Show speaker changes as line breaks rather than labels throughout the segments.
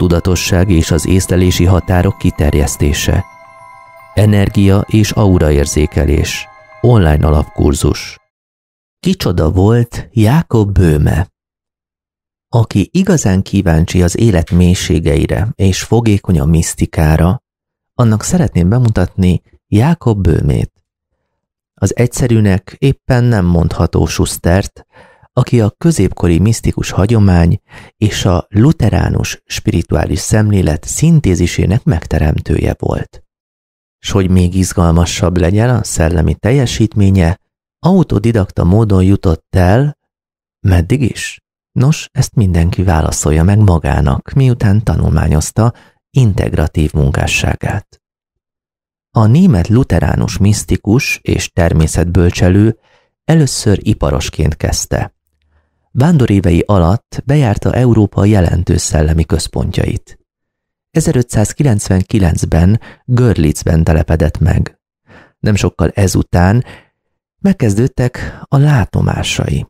tudatosság és az észlelési határok kiterjesztése, energia és auraérzékelés, online alapkurzus. Kicsoda volt Jákob Bőme, aki igazán kíváncsi az élet mélységeire és fogékony a misztikára, annak szeretném bemutatni Jákob Bőmét. Az egyszerűnek éppen nem mondható sustert aki a középkori misztikus hagyomány és a luteránus spirituális szemlélet szintézisének megteremtője volt. S hogy még izgalmasabb legyen a szellemi teljesítménye, autodidakta módon jutott el, meddig is? Nos, ezt mindenki válaszolja meg magának, miután tanulmányozta integratív munkásságát. A német luteránus misztikus és természetbölcselő először iparosként kezdte. Vándorévei alatt bejárta Európa jelentős szellemi központjait. 1599-ben Görlitzben telepedett meg. Nem sokkal ezután megkezdődtek a látomásai,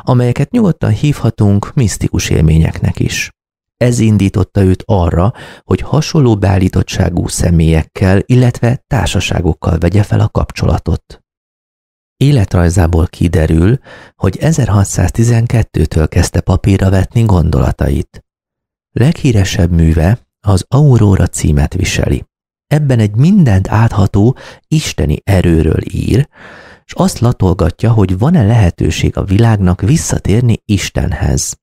amelyeket nyugodtan hívhatunk misztikus élményeknek is. Ez indította őt arra, hogy hasonló beállítottságú személyekkel, illetve társaságokkal vegye fel a kapcsolatot. Életrajzából kiderül, hogy 1612-től kezdte papírra vetni gondolatait. Leghíresebb műve az Aurora címet viseli. Ebben egy mindent átható isteni erőről ír, és azt latolgatja, hogy van-e lehetőség a világnak visszatérni Istenhez.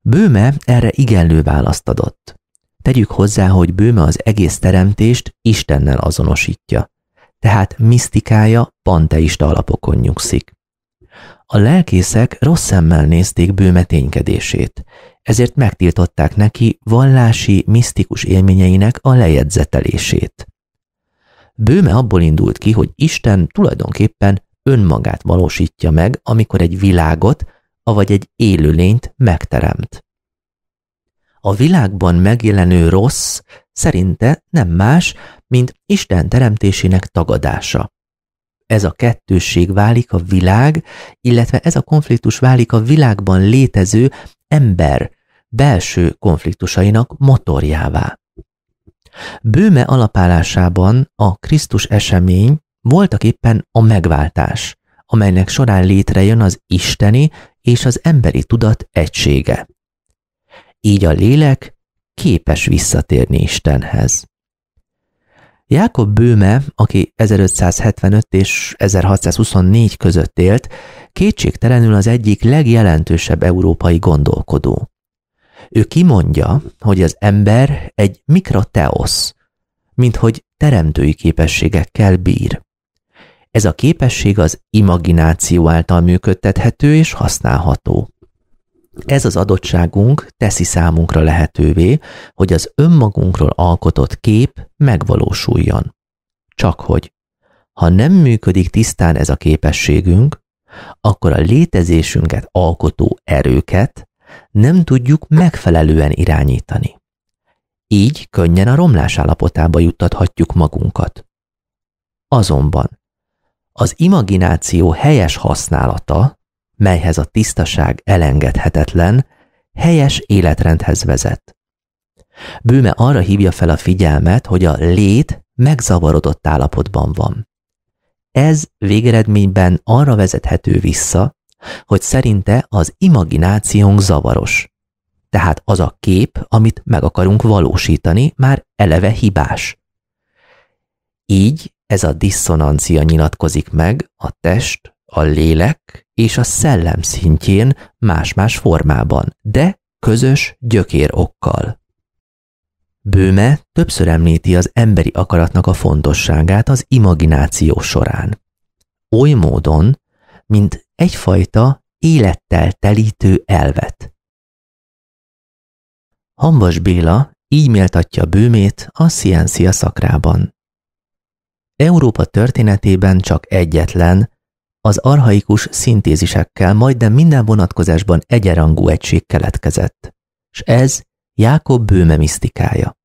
Bőme erre igenlő választ adott. Tegyük hozzá, hogy Bőme az egész teremtést Istennel azonosítja tehát misztikája panteista alapokon nyugszik. A lelkészek rossz szemmel nézték bőmeténykedését, ezért megtiltották neki vallási, misztikus élményeinek a lejegyzetelését. Bőme abból indult ki, hogy Isten tulajdonképpen önmagát valósítja meg, amikor egy világot, avagy egy élőlényt megteremt. A világban megjelenő rossz szerinte nem más, mint Isten teremtésének tagadása. Ez a kettősség válik a világ, illetve ez a konfliktus válik a világban létező ember belső konfliktusainak motorjává. Bőme alapállásában a Krisztus esemény voltak éppen a megváltás, amelynek során létrejön az isteni és az emberi tudat egysége. Így a lélek képes visszatérni Istenhez. Jákob Bőme, aki 1575 és 1624 között élt, kétségtelenül az egyik legjelentősebb európai gondolkodó. Ő kimondja, hogy az ember egy mikroteosz, minthogy teremtői képességekkel bír. Ez a képesség az imagináció által működtethető és használható. Ez az adottságunk teszi számunkra lehetővé, hogy az önmagunkról alkotott kép megvalósuljon. Csak hogy, ha nem működik tisztán ez a képességünk, akkor a létezésünket alkotó erőket nem tudjuk megfelelően irányítani. Így könnyen a romlás állapotába juttathatjuk magunkat. Azonban az imagináció helyes használata melyhez a tisztaság elengedhetetlen, helyes életrendhez vezet. Bőme arra hívja fel a figyelmet, hogy a lét megzavarodott állapotban van. Ez végeredményben arra vezethető vissza, hogy szerinte az imaginációnk zavaros. Tehát az a kép, amit meg akarunk valósítani, már eleve hibás. Így ez a diszonancia nyilatkozik meg a test, a lélek és a szellem szintjén más-más formában, de közös gyökérokkal. Bőme többször említi az emberi akaratnak a fontosságát az imagináció során. Oly módon, mint egyfajta élettel telítő elvet. Hambas Béla így méltatja bőmét a Sciencia szakrában. Európa történetében csak egyetlen, az arhaikus szintézisekkel majdnem minden vonatkozásban egyenrangú egység keletkezett, és ez Jákob bőme misztikája.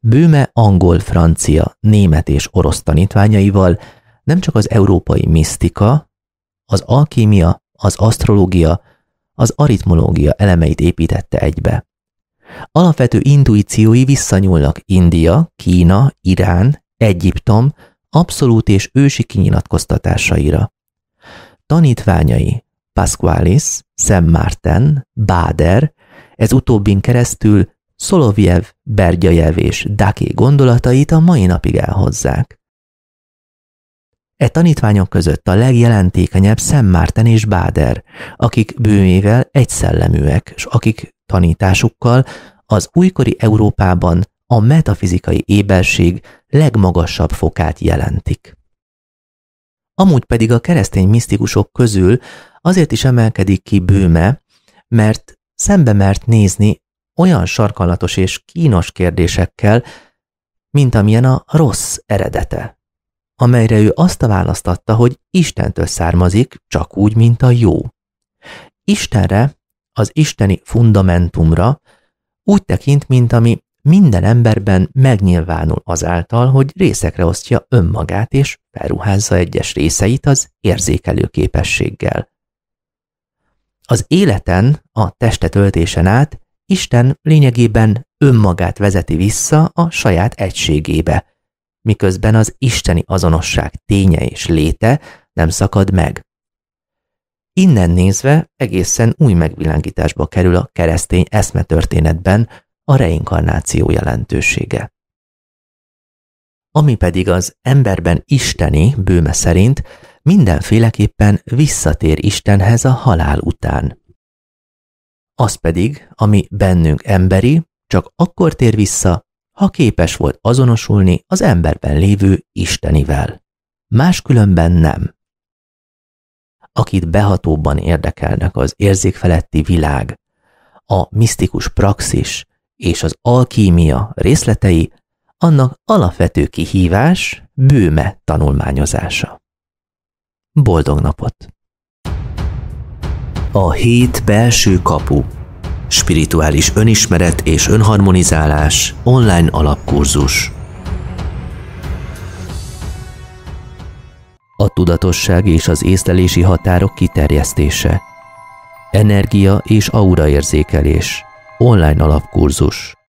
Bőme angol, francia, német és orosz tanítványaival nem csak az európai misztika, az alkímia, az asztrológia, az aritmológia elemeit építette egybe. Alapvető intuíciói visszanyúlnak India, Kína, Irán, Egyiptom, abszolút és ősi kinyilatkoztatásaira. Tanítványai Pasqualis, Szent Márten, Báder, ez utóbbin keresztül Szoloviev, Bergyajev és Daké gondolatait a mai napig elhozzák. E tanítványok között a legjelentékenyebb Szent Márten és Báder, akik bőmével egyszelleműek, és akik tanításukkal az újkori Európában a metafizikai éberség legmagasabb fokát jelentik. Amúgy pedig a keresztény misztikusok közül azért is emelkedik ki bőme, mert szembe mert nézni olyan sarkalatos és kínos kérdésekkel, mint amilyen a rossz eredete, amelyre ő azt a választatta, hogy Istentől származik, csak úgy, mint a jó. Istenre, az isteni fundamentumra úgy tekint, mint ami minden emberben megnyilvánul azáltal, hogy részekre osztja önmagát és felruházza egyes részeit az érzékelő képességgel. Az életen, a testetöltésen át Isten lényegében önmagát vezeti vissza a saját egységébe, miközben az isteni azonosság ténye és léte nem szakad meg. Innen nézve egészen új megvilágításba kerül a keresztény eszmetörténetben a reinkarnáció jelentősége. Ami pedig az emberben isteni bőme szerint mindenféleképpen visszatér Istenhez a halál után. Az pedig, ami bennünk emberi, csak akkor tér vissza, ha képes volt azonosulni az emberben lévő Istenivel. Máskülönben nem. Akit behatóbban érdekelnek az érzékfeletti világ, a misztikus praxis, és az alkímia részletei annak alapvető kihívás, bőme tanulmányozása. Boldog napot! A hét belső kapu Spirituális önismeret és önharmonizálás online alapkurzus A tudatosság és az észlelési határok kiterjesztése Energia és aura érzékelés online alapkurzus.